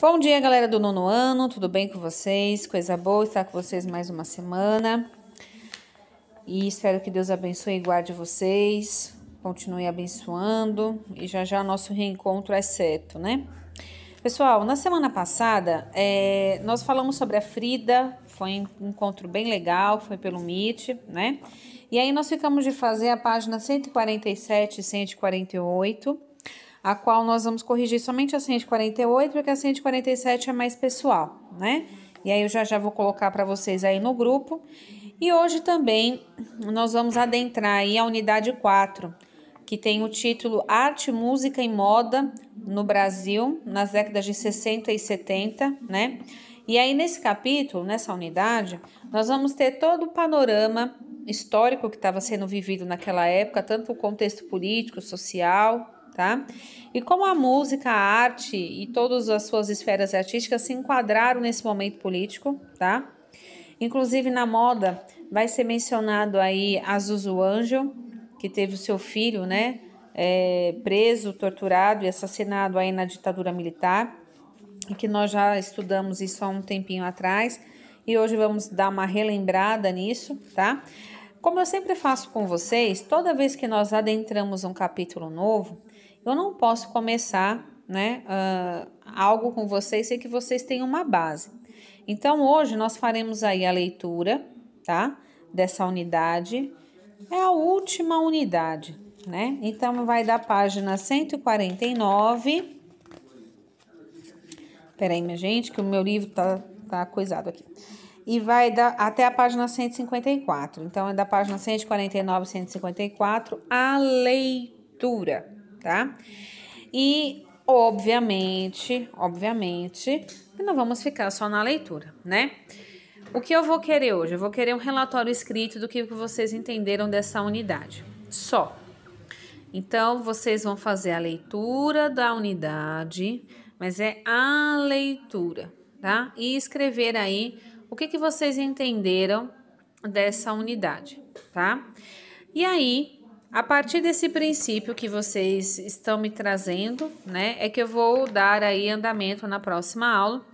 Bom dia, galera do nono ano, tudo bem com vocês? Coisa boa estar com vocês mais uma semana. E espero que Deus abençoe e guarde vocês, continue abençoando e já já nosso reencontro é certo, né? Pessoal, na semana passada é, nós falamos sobre a Frida, foi um encontro bem legal, foi pelo Meet, né? E aí nós ficamos de fazer a página 147 e 148 a qual nós vamos corrigir somente a 148, porque a 147 é mais pessoal, né? E aí eu já já vou colocar para vocês aí no grupo. E hoje também nós vamos adentrar aí a unidade 4, que tem o título Arte, Música e Moda no Brasil, nas décadas de 60 e 70, né? E aí nesse capítulo, nessa unidade, nós vamos ter todo o panorama histórico que estava sendo vivido naquela época, tanto o contexto político, social, tá? E como a música, a arte e todas as suas esferas artísticas se enquadraram nesse momento político, tá? Inclusive na moda vai ser mencionado aí a Zuzu Angel, que teve o seu filho, né, é, preso, torturado e assassinado aí na ditadura militar, e que nós já estudamos isso há um tempinho atrás, e hoje vamos dar uma relembrada nisso, tá? Como eu sempre faço com vocês, toda vez que nós adentramos um capítulo novo, eu não posso começar né, uh, algo com vocês sem que vocês tenham uma base. Então, hoje nós faremos aí a leitura, tá? Dessa unidade. É a última unidade, né? Então, vai da página 149. Peraí, minha gente, que o meu livro tá, tá coisado aqui e vai da, até a página 154. Então, é da página 149 154 a leitura tá? E obviamente, obviamente, não vamos ficar só na leitura, né? O que eu vou querer hoje? Eu vou querer um relatório escrito do que vocês entenderam dessa unidade. Só. Então, vocês vão fazer a leitura da unidade, mas é a leitura, tá? E escrever aí o que, que vocês entenderam dessa unidade, tá? E aí, a partir desse princípio que vocês estão me trazendo, né, é que eu vou dar aí andamento na próxima aula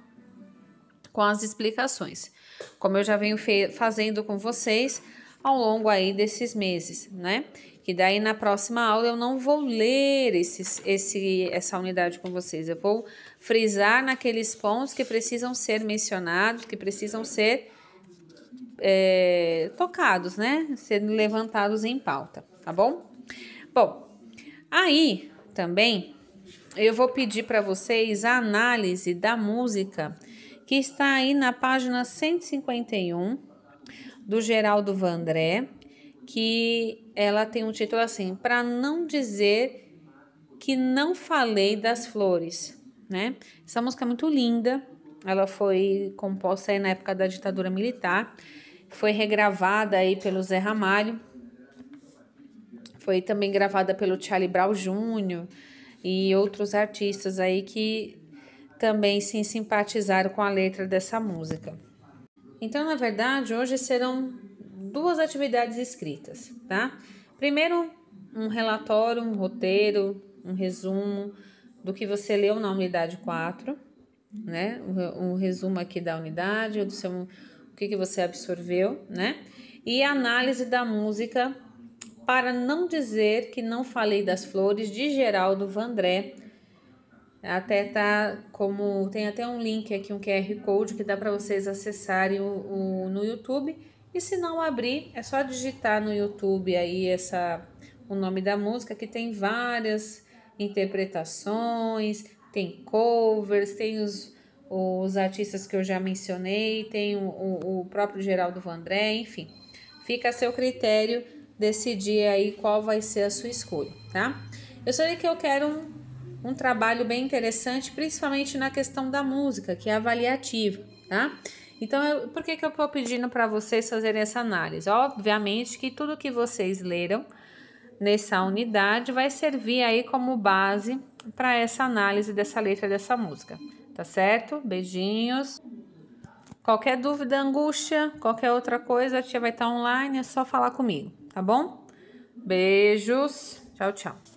com as explicações, como eu já venho fazendo com vocês ao longo aí desses meses, né? Que daí na próxima aula eu não vou ler esses, esse, essa unidade com vocês, eu vou frisar naqueles pontos que precisam ser mencionados, que precisam ser é, tocados, né? Sendo levantados em pauta tá bom? Bom, aí também eu vou pedir para vocês a análise da música que está aí na página 151 do Geraldo Vandré, que ela tem um título assim: Para não dizer que não falei das flores, né? Essa música é muito linda. Ela foi composta aí na época da ditadura militar, foi regravada aí pelo Zé Ramalho foi também gravada pelo Charlie Brown Jr. e outros artistas aí que também se simpatizaram com a letra dessa música. Então, na verdade, hoje serão duas atividades escritas, tá? Primeiro, um relatório, um roteiro, um resumo do que você leu na unidade 4, né? Um resumo aqui da unidade, do seu, o que, que você absorveu, né? E a análise da música para não dizer que não falei das flores de Geraldo Vandré. Até tá como tem até um link aqui, um QR Code que dá para vocês acessarem o, o, no YouTube. E se não abrir, é só digitar no YouTube aí essa o nome da música que tem várias interpretações, tem covers, tem os, os artistas que eu já mencionei, tem o, o, o próprio Geraldo Vandré, enfim. Fica a seu critério decidir aí qual vai ser a sua escolha, tá? Eu sei que eu quero um, um trabalho bem interessante, principalmente na questão da música, que é avaliativa, tá? Então, eu, por que, que eu estou pedindo para vocês fazerem essa análise? Obviamente que tudo que vocês leram nessa unidade vai servir aí como base para essa análise dessa letra dessa música, tá certo? Beijinhos. Qualquer dúvida, angústia, qualquer outra coisa, a tia vai estar online, é só falar comigo, tá bom? Beijos, tchau, tchau.